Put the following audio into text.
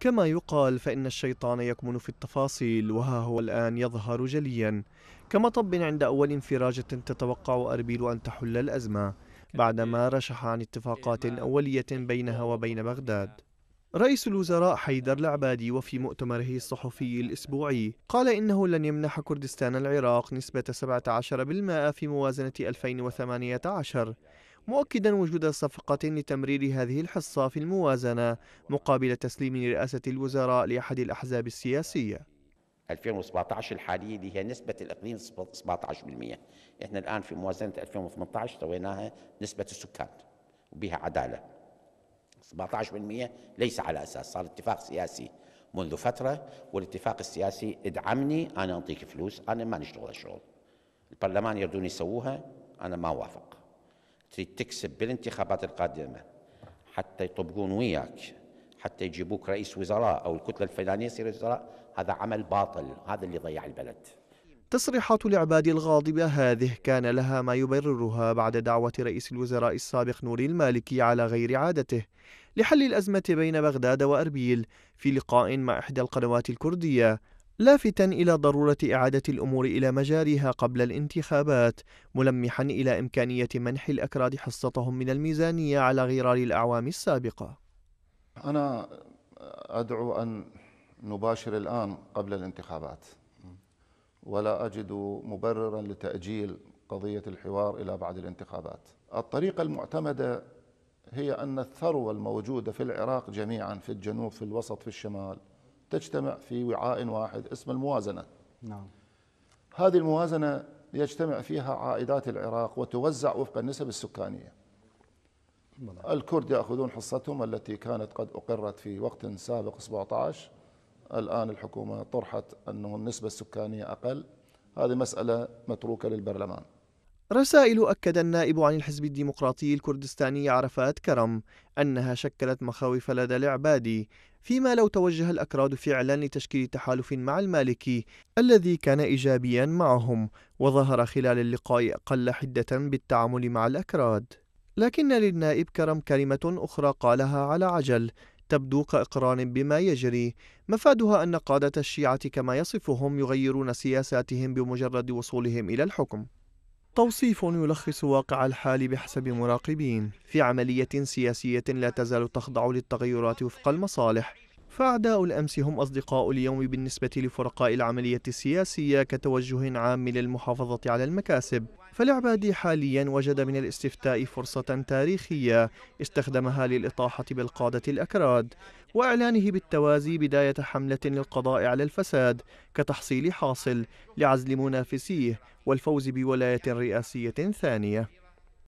كما يقال فإن الشيطان يكمن في التفاصيل وها هو الآن يظهر جليا كمطب عند أول انفراجة تتوقع أربيل أن تحل الأزمة بعدما رشح عن اتفاقات أولية بينها وبين بغداد رئيس الوزراء حيدر العبادي وفي مؤتمره الصحفي الأسبوعي قال إنه لن يمنح كردستان العراق نسبة 17% في موازنة 2018 مؤكدا وجود صفقة لتمرير هذه الحصة في الموازنة مقابل تسليم رئاسة الوزراء لأحد الأحزاب السياسية 2017 الحالية اللي هي نسبة الإقليم 17% إحنا الآن في موازنة 2018 سويناها نسبة السكان وبها عدالة 17% ليس على أساس صار اتفاق سياسي منذ فترة والاتفاق السياسي ادعمني أنا أعطيك فلوس أنا ما نشتغل الشغل البرلمان يردون يسووها أنا ما وافق تريد تكسب بالانتخابات القادمه حتى يطبقون وياك حتى يجيبوك رئيس وزراء او الكتله الفلانيه يصير وزراء هذا عمل باطل هذا اللي ضيع البلد تصريحات العباد الغاضبة هذه كان لها ما يبررها بعد دعوة رئيس الوزراء السابق نوري المالكي على غير عادته لحل الأزمة بين بغداد وأربيل في لقاء مع إحدى القنوات الكردية لافتا إلى ضرورة إعادة الأمور إلى مجاريها قبل الانتخابات ملمحا إلى إمكانية منح الأكراد حصتهم من الميزانية على غرار الأعوام السابقة أنا أدعو أن نباشر الآن قبل الانتخابات ولا أجد مبررا لتأجيل قضية الحوار إلى بعد الانتخابات الطريقة المعتمدة هي أن الثروة الموجودة في العراق جميعا في الجنوب في الوسط في الشمال تجتمع في وعاء واحد اسمه الموازنة نعم هذه الموازنة يجتمع فيها عائدات العراق وتوزع وفق النسب السكانية بلد. الكرد يأخذون حصتهم التي كانت قد أقرت في وقت سابق 17 الآن الحكومة طرحت أنه النسبة السكانية أقل هذه مسألة متروكة للبرلمان رسائل أكد النائب عن الحزب الديمقراطي الكردستاني عرفات كرم أنها شكلت مخاوف لدى العبادي فيما لو توجه الأكراد فعلا لتشكيل تحالف مع المالكي الذي كان إيجابيا معهم وظهر خلال اللقاء أقل حدة بالتعامل مع الأكراد لكن للنائب كرم كلمة أخرى قالها على عجل تبدو كإقران بما يجري مفادها أن قادة الشيعة كما يصفهم يغيرون سياساتهم بمجرد وصولهم إلى الحكم توصيف يلخص واقع الحال بحسب مراقبين في عملية سياسية لا تزال تخضع للتغيرات وفق المصالح فأعداء الأمس هم أصدقاء اليوم بالنسبة لفرقاء العملية السياسية كتوجه عام للمحافظة على المكاسب فالعبادي حاليا وجد من الاستفتاء فرصة تاريخية استخدمها للإطاحة بالقادة الأكراد وإعلانه بالتوازي بداية حملة للقضاء على الفساد كتحصيل حاصل لعزل منافسيه والفوز بولاية رئاسية ثانية